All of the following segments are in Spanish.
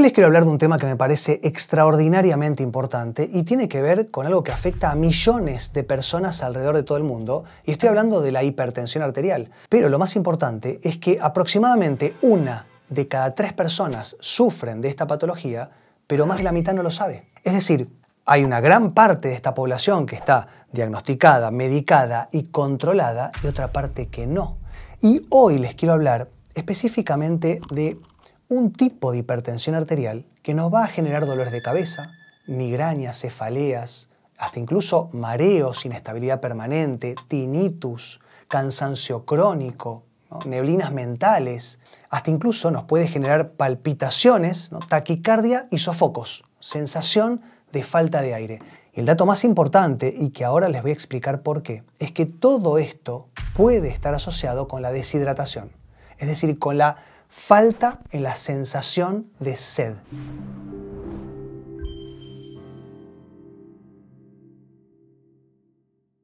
Hoy les quiero hablar de un tema que me parece extraordinariamente importante y tiene que ver con algo que afecta a millones de personas alrededor de todo el mundo, y estoy hablando de la hipertensión arterial. Pero lo más importante es que aproximadamente una de cada tres personas sufren de esta patología, pero más de la mitad no lo sabe. Es decir, hay una gran parte de esta población que está diagnosticada, medicada y controlada, y otra parte que no. Y hoy les quiero hablar específicamente de un tipo de hipertensión arterial que nos va a generar dolores de cabeza, migrañas, cefaleas, hasta incluso mareos, inestabilidad permanente, tinnitus, cansancio crónico, neblinas mentales, hasta incluso nos puede generar palpitaciones, taquicardia y sofocos, sensación de falta de aire. Y el dato más importante, y que ahora les voy a explicar por qué, es que todo esto puede estar asociado con la deshidratación, es decir, con la falta en la sensación de sed.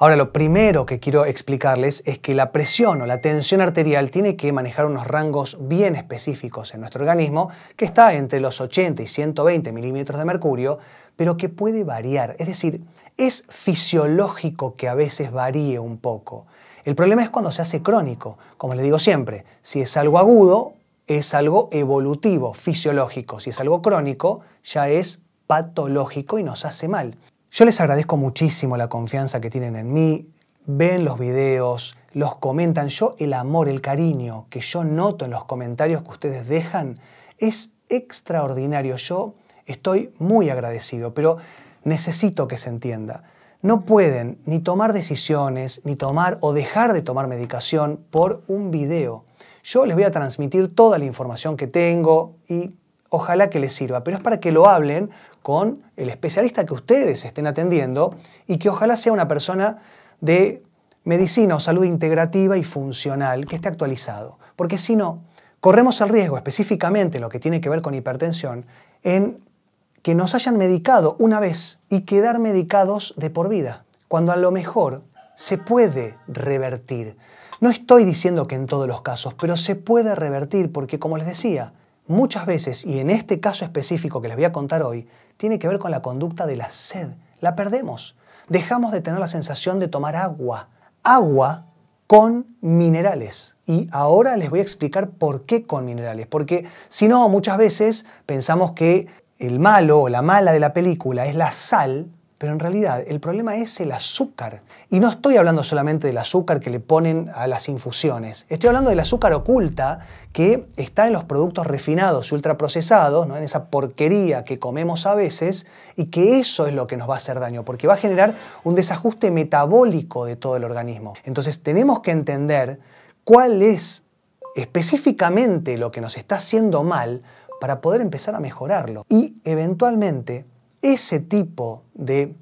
Ahora, lo primero que quiero explicarles es que la presión o la tensión arterial tiene que manejar unos rangos bien específicos en nuestro organismo, que está entre los 80 y 120 milímetros de mercurio, pero que puede variar. Es decir, es fisiológico que a veces varíe un poco. El problema es cuando se hace crónico. Como les digo siempre, si es algo agudo, es algo evolutivo, fisiológico. Si es algo crónico, ya es patológico y nos hace mal. Yo les agradezco muchísimo la confianza que tienen en mí. Ven los videos, los comentan. Yo el amor, el cariño que yo noto en los comentarios que ustedes dejan es extraordinario. Yo estoy muy agradecido, pero necesito que se entienda. No pueden ni tomar decisiones, ni tomar o dejar de tomar medicación por un video. Yo les voy a transmitir toda la información que tengo y ojalá que les sirva, pero es para que lo hablen con el especialista que ustedes estén atendiendo y que ojalá sea una persona de medicina o salud integrativa y funcional que esté actualizado, porque si no, corremos el riesgo, específicamente lo que tiene que ver con hipertensión, en que nos hayan medicado una vez y quedar medicados de por vida, cuando a lo mejor se puede revertir. No estoy diciendo que en todos los casos, pero se puede revertir porque, como les decía, muchas veces, y en este caso específico que les voy a contar hoy, tiene que ver con la conducta de la sed. La perdemos. Dejamos de tener la sensación de tomar agua. Agua con minerales. Y ahora les voy a explicar por qué con minerales. Porque si no, muchas veces pensamos que el malo o la mala de la película es la sal pero en realidad el problema es el azúcar. Y no estoy hablando solamente del azúcar que le ponen a las infusiones. Estoy hablando del azúcar oculta que está en los productos refinados y ultraprocesados, en esa porquería que comemos a veces, y que eso es lo que nos va a hacer daño, porque va a generar un desajuste metabólico de todo el organismo. Entonces tenemos que entender cuál es específicamente lo que nos está haciendo mal para poder empezar a mejorarlo y eventualmente ese tipo de,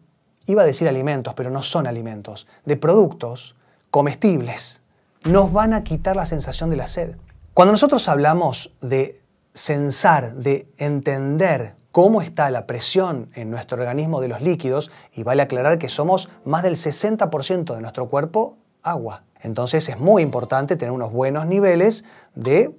iba a decir alimentos, pero no son alimentos, de productos comestibles, nos van a quitar la sensación de la sed. Cuando nosotros hablamos de sensar, de entender cómo está la presión en nuestro organismo de los líquidos, y vale aclarar que somos más del 60% de nuestro cuerpo agua. Entonces es muy importante tener unos buenos niveles de,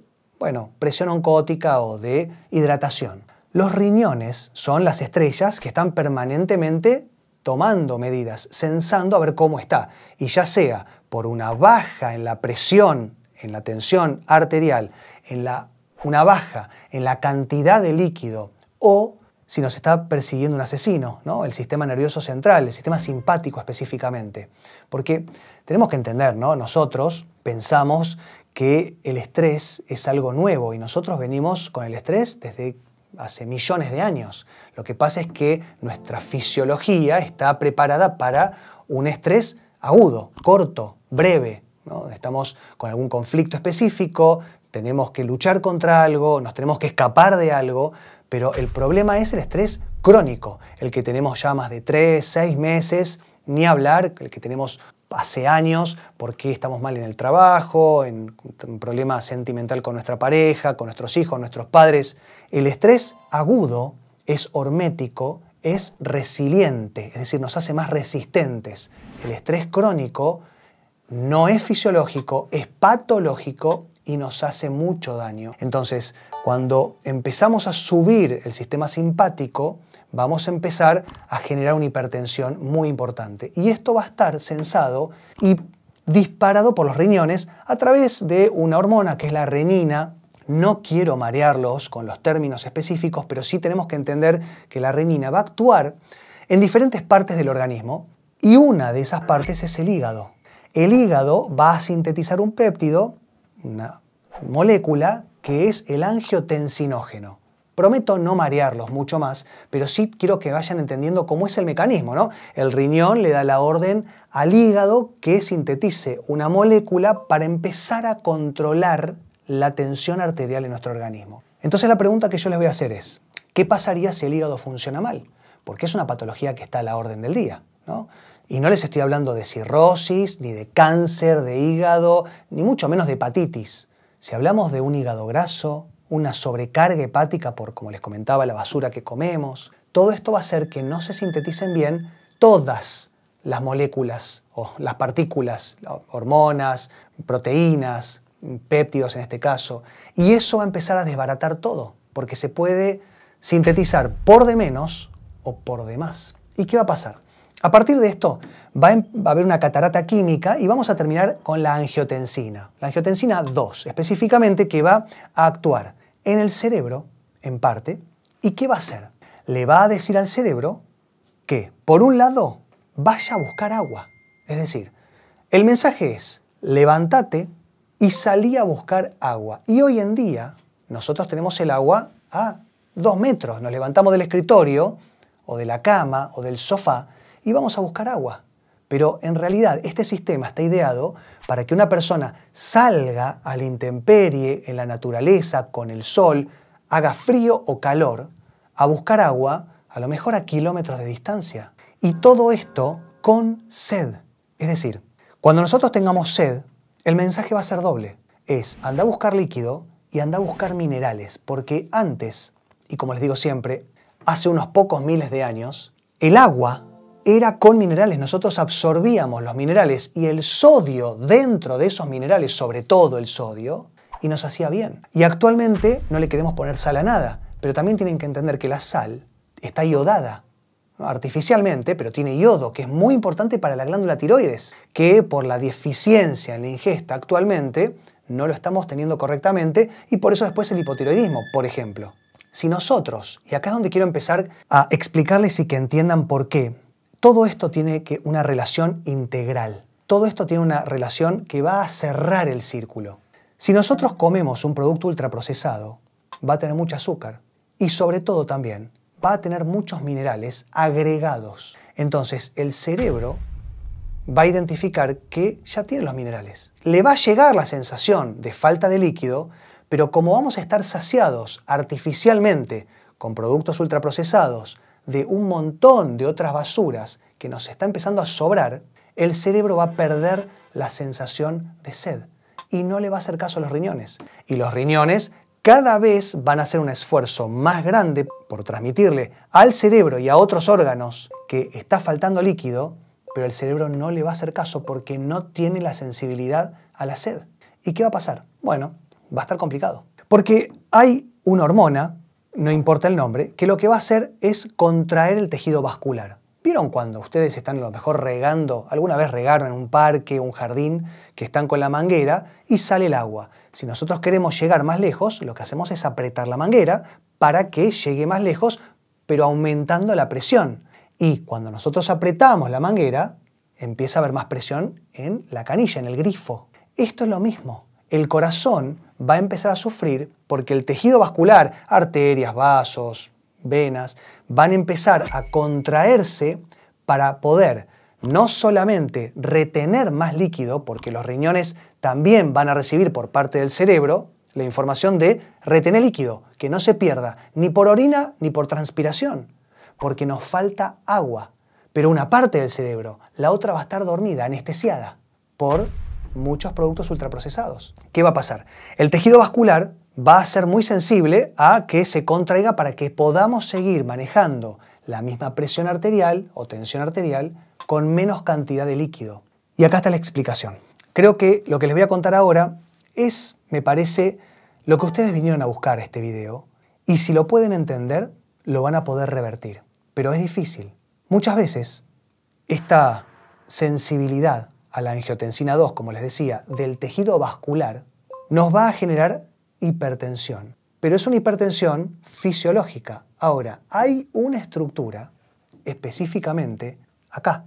presión oncótica o de hidratación. Los riñones son las estrellas que están permanentemente tomando medidas, sensando a ver cómo está. Y ya sea por una baja en la presión, en la tensión arterial, en la, una baja en la cantidad de líquido o si nos está persiguiendo un asesino, ¿no? el sistema nervioso central, el sistema simpático específicamente. Porque tenemos que entender, ¿no? nosotros pensamos que el estrés es algo nuevo y nosotros venimos con el estrés desde hace millones de años. Lo que pasa es que nuestra fisiología está preparada para un estrés agudo, corto, breve. Estamos con algún conflicto específico, tenemos que luchar contra algo, nos tenemos que escapar de algo, pero el problema es el estrés crónico, el que tenemos ya más de tres, seis meses, ni hablar, el que tenemos hace años, porque estamos mal en el trabajo, en un problema sentimental con nuestra pareja, con nuestros hijos, nuestros padres. El estrés agudo es hormético, es resiliente, es decir, nos hace más resistentes. El estrés crónico no es fisiológico, es patológico y nos hace mucho daño. Entonces, cuando empezamos a subir el sistema simpático, vamos a empezar a generar una hipertensión muy importante. Y esto va a estar sensado y disparado por los riñones a través de una hormona que es la renina. No quiero marearlos con los términos específicos, pero sí tenemos que entender que la renina va a actuar en diferentes partes del organismo y una de esas partes es el hígado. El hígado va a sintetizar un péptido, una molécula, que es el angiotensinógeno. Prometo no marearlos mucho más, pero sí quiero que vayan entendiendo cómo es el mecanismo, ¿no? El riñón le da la orden al hígado que sintetice una molécula para empezar a controlar la tensión arterial en nuestro organismo. Entonces la pregunta que yo les voy a hacer es, ¿qué pasaría si el hígado funciona mal? Porque es una patología que está a la orden del día, Y no les estoy hablando de cirrosis, ni de cáncer de hígado, ni mucho menos de hepatitis. Si hablamos de un hígado graso, una sobrecarga hepática por, como les comentaba, la basura que comemos. Todo esto va a hacer que no se sinteticen bien todas las moléculas o las partículas, hormonas, proteínas, péptidos en este caso. Y eso va a empezar a desbaratar todo, porque se puede sintetizar por de menos o por de más. ¿Y qué va a pasar? A partir de esto va a em, haber una catarata química y vamos a terminar con la angiotensina, la angiotensina 2 específicamente, que va a actuar en el cerebro, en parte, y ¿qué va a hacer? Le va a decir al cerebro que, por un lado, vaya a buscar agua. Es decir, el mensaje es, levántate y salí a buscar agua. Y hoy en día, nosotros tenemos el agua a dos metros. Nos levantamos del escritorio, o de la cama, o del sofá, y vamos a buscar agua. Pero en realidad este sistema está ideado para que una persona salga a la intemperie, en la naturaleza, con el sol, haga frío o calor, a buscar agua, a lo mejor a kilómetros de distancia. Y todo esto con sed. Es decir, cuando nosotros tengamos sed, el mensaje va a ser doble. Es anda a buscar líquido y anda a buscar minerales, porque antes, y como les digo siempre, hace unos pocos miles de años, el agua era con minerales, nosotros absorbíamos los minerales y el sodio dentro de esos minerales, sobre todo el sodio, y nos hacía bien. Y actualmente no le queremos poner sal a nada, pero también tienen que entender que la sal está iodada artificialmente, pero tiene yodo que es muy importante para la glándula tiroides, que por la deficiencia en la ingesta actualmente no lo estamos teniendo correctamente y por eso después el hipotiroidismo, por ejemplo. Si nosotros, y acá es donde quiero empezar a explicarles y que entiendan por qué, todo esto tiene que una relación integral. Todo esto tiene una relación que va a cerrar el círculo. Si nosotros comemos un producto ultraprocesado, va a tener mucho azúcar y sobre todo también va a tener muchos minerales agregados. Entonces el cerebro va a identificar que ya tiene los minerales. Le va a llegar la sensación de falta de líquido, pero como vamos a estar saciados artificialmente con productos ultraprocesados, de un montón de otras basuras que nos está empezando a sobrar, el cerebro va a perder la sensación de sed y no le va a hacer caso a los riñones. Y los riñones cada vez van a hacer un esfuerzo más grande por transmitirle al cerebro y a otros órganos que está faltando líquido, pero el cerebro no le va a hacer caso porque no tiene la sensibilidad a la sed. ¿Y qué va a pasar? Bueno, va a estar complicado. Porque hay una hormona no importa el nombre, que lo que va a hacer es contraer el tejido vascular. ¿Vieron cuando ustedes están a lo mejor regando, alguna vez regaron en un parque, un jardín, que están con la manguera y sale el agua? Si nosotros queremos llegar más lejos, lo que hacemos es apretar la manguera para que llegue más lejos, pero aumentando la presión. Y cuando nosotros apretamos la manguera, empieza a haber más presión en la canilla, en el grifo. Esto es lo mismo. El corazón va a empezar a sufrir porque el tejido vascular, arterias, vasos, venas, van a empezar a contraerse para poder no solamente retener más líquido, porque los riñones también van a recibir por parte del cerebro la información de retener líquido, que no se pierda ni por orina ni por transpiración, porque nos falta agua, pero una parte del cerebro, la otra va a estar dormida, anestesiada, por muchos productos ultraprocesados. ¿Qué va a pasar? El tejido vascular va a ser muy sensible a que se contraiga para que podamos seguir manejando la misma presión arterial o tensión arterial con menos cantidad de líquido. Y acá está la explicación. Creo que lo que les voy a contar ahora es, me parece, lo que ustedes vinieron a buscar este video y si lo pueden entender, lo van a poder revertir. Pero es difícil. Muchas veces, esta sensibilidad a la angiotensina 2, como les decía, del tejido vascular, nos va a generar hipertensión. Pero es una hipertensión fisiológica. Ahora, hay una estructura específicamente acá,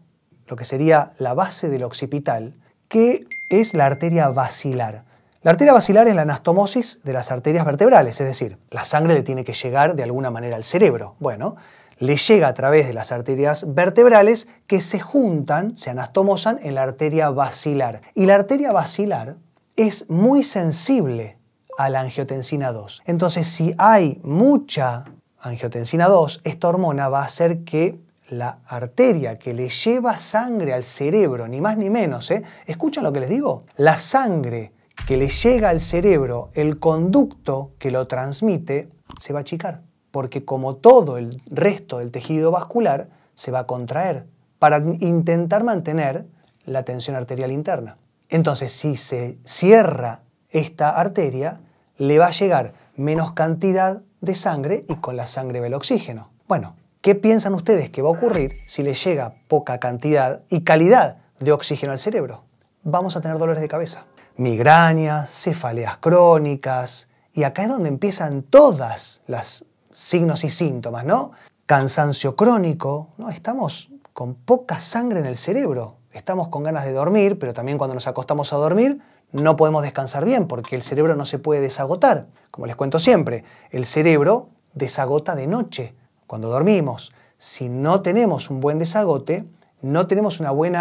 lo que sería la base del occipital, que es la arteria vacilar. La arteria vacilar es la anastomosis de las arterias vertebrales, es decir, la sangre le tiene que llegar de alguna manera al cerebro. Bueno, le llega a través de las arterias vertebrales que se juntan, se anastomosan en la arteria basilar. Y la arteria basilar es muy sensible a la angiotensina 2. Entonces, si hay mucha angiotensina 2, esta hormona va a hacer que la arteria que le lleva sangre al cerebro, ni más ni menos, ¿eh? ¿escuchan lo que les digo? La sangre que le llega al cerebro, el conducto que lo transmite, se va a achicar porque como todo el resto del tejido vascular, se va a contraer para intentar mantener la tensión arterial interna. Entonces, si se cierra esta arteria, le va a llegar menos cantidad de sangre y con la sangre va el oxígeno. Bueno, ¿qué piensan ustedes que va a ocurrir si le llega poca cantidad y calidad de oxígeno al cerebro? Vamos a tener dolores de cabeza, migrañas, cefaleas crónicas, y acá es donde empiezan todas las signos y síntomas, ¿no? Cansancio crónico, ¿no? Estamos con poca sangre en el cerebro, estamos con ganas de dormir, pero también cuando nos acostamos a dormir no podemos descansar bien porque el cerebro no se puede desagotar. Como les cuento siempre, el cerebro desagota de noche cuando dormimos. Si no tenemos un buen desagote, no tenemos un buen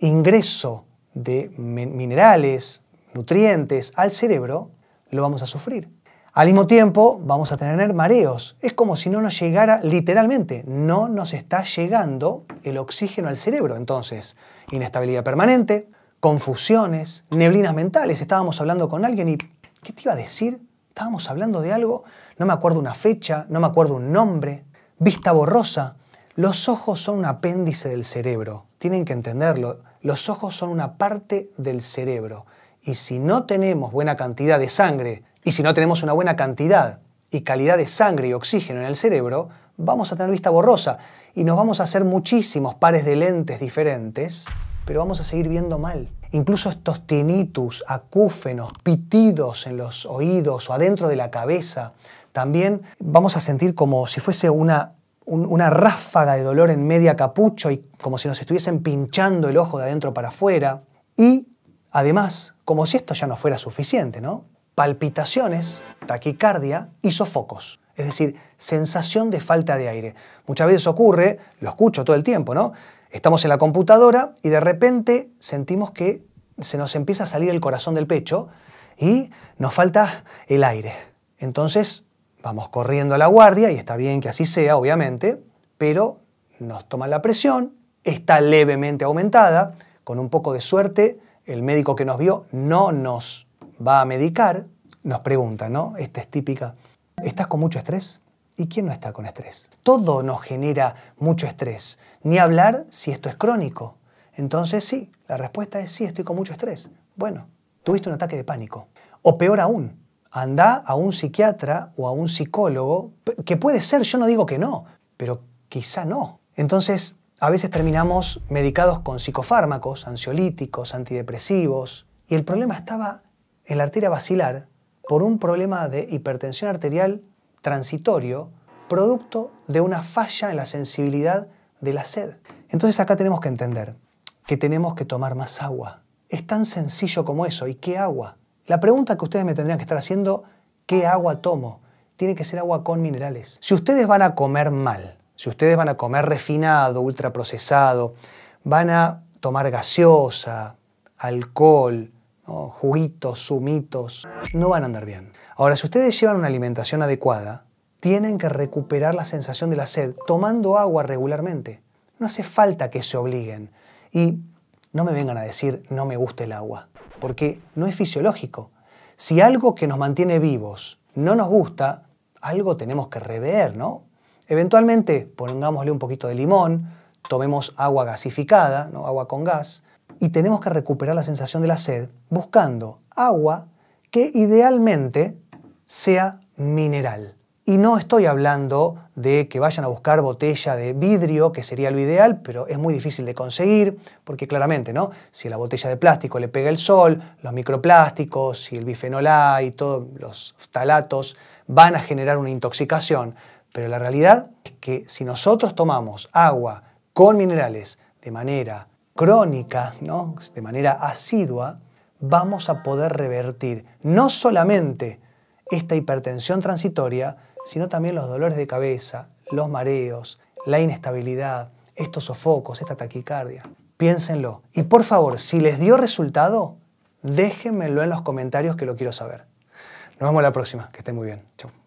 ingreso de minerales, nutrientes al cerebro, lo vamos a sufrir. Al mismo tiempo, vamos a tener mareos. Es como si no nos llegara literalmente, no nos está llegando el oxígeno al cerebro. Entonces, inestabilidad permanente, confusiones, neblinas mentales. Estábamos hablando con alguien y, ¿qué te iba a decir? Estábamos hablando de algo, no me acuerdo una fecha, no me acuerdo un nombre, vista borrosa. Los ojos son un apéndice del cerebro, tienen que entenderlo. Los ojos son una parte del cerebro. Y si no tenemos buena cantidad de sangre y si no tenemos una buena cantidad y calidad de sangre y oxígeno en el cerebro, vamos a tener vista borrosa y nos vamos a hacer muchísimos pares de lentes diferentes, pero vamos a seguir viendo mal. Incluso estos tinnitus, acúfenos, pitidos en los oídos o adentro de la cabeza, también vamos a sentir como si fuese una, ráfaga de dolor en media capucho y como si nos estuviesen pinchando el ojo de adentro para afuera. Y además, como si esto ya no fuera suficiente, ¿no? palpitaciones, taquicardia y sofocos. Es decir, sensación de falta de aire. Muchas veces ocurre, lo escucho todo el tiempo, ¿no? Estamos en la computadora y de repente sentimos que se nos empieza a salir el corazón del pecho y nos falta el aire. Entonces vamos corriendo a la guardia y está bien que así sea, obviamente, pero nos toman la presión, está levemente aumentada, con un poco de suerte el médico que nos vio no nos va a medicar, nos pregunta, ¿no? Esta es típica. ¿Estás con mucho estrés? ¿Y quién no está con estrés? Todo nos genera mucho estrés. Ni hablar si esto es crónico. Entonces sí, la respuesta es sí, estoy con mucho estrés. Bueno, tuviste un ataque de pánico. O peor aún, anda a un psiquiatra o a un psicólogo, que puede ser, yo no digo que no, pero quizá no. Entonces, a veces terminamos medicados con psicofármacos, ansiolíticos, antidepresivos, y el problema estaba en la arteria basilar por un problema de hipertensión arterial transitorio producto de una falla en la sensibilidad de la sed. Entonces acá tenemos que entender que tenemos que tomar más agua. Es tan sencillo como eso. ¿Y qué agua? La pregunta que ustedes me tendrían que estar haciendo, ¿qué agua tomo? Tiene que ser agua con minerales. Si ustedes van a comer mal, si ustedes van a comer refinado, ultraprocesado, van a tomar gaseosa, alcohol, juguitos, zumitos, no van a andar bien. Ahora, si ustedes llevan una alimentación adecuada, tienen que recuperar la sensación de la sed tomando agua regularmente. No hace falta que se obliguen. Y no me vengan a decir no me gusta el agua, porque no es fisiológico. Si algo que nos mantiene vivos no nos gusta, algo tenemos que rever, ¿no? Eventualmente pongámosle un poquito de limón, tomemos agua gasificada, ¿no? agua con gas, y tenemos que recuperar la sensación de la sed buscando agua que idealmente sea mineral. Y no estoy hablando de que vayan a buscar botella de vidrio, que sería lo ideal, pero es muy difícil de conseguir, porque claramente, ¿no? Si la botella de plástico le pega el sol, los microplásticos, y el bifenol A y todos los talatos van a generar una intoxicación. Pero la realidad es que si nosotros tomamos agua con minerales de manera crónica, ¿no? de manera asidua, vamos a poder revertir no solamente esta hipertensión transitoria, sino también los dolores de cabeza, los mareos, la inestabilidad, estos sofocos, esta taquicardia. Piénsenlo. Y por favor, si les dio resultado, déjenmelo en los comentarios que lo quiero saber. Nos vemos la próxima. Que estén muy bien. Chau.